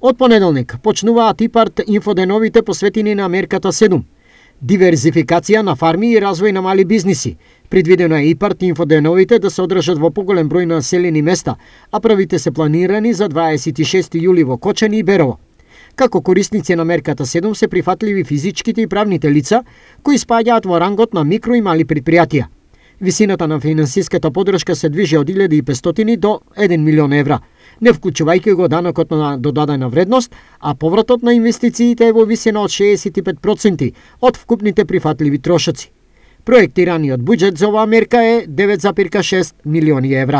Од понеделник почнуваат ИПАРТ инфоденовите посветени на Мерката 7. Диверзификација на фарми и развој на мали бизниси. Предвидено е ИПАРТ инфоденовите да се одржат во поголем број на населени места, а правите се планирани за 26 јули во Кочани и Берово. Како корисници на мерката 7 се прифатливи физичките и правните лица кои спаѓаат во рангот на микро и мали предпријатија. Висината на финансиската подршка се движи од 1500 до 1 милион евра, не вклучувајќи го данокот на додадена вредност, а повратот на инвестициите е во висина од 65% од вкупните прифатливи трошоци. Проектираниот буџет за оваа мерка е 9,6 милиони евра.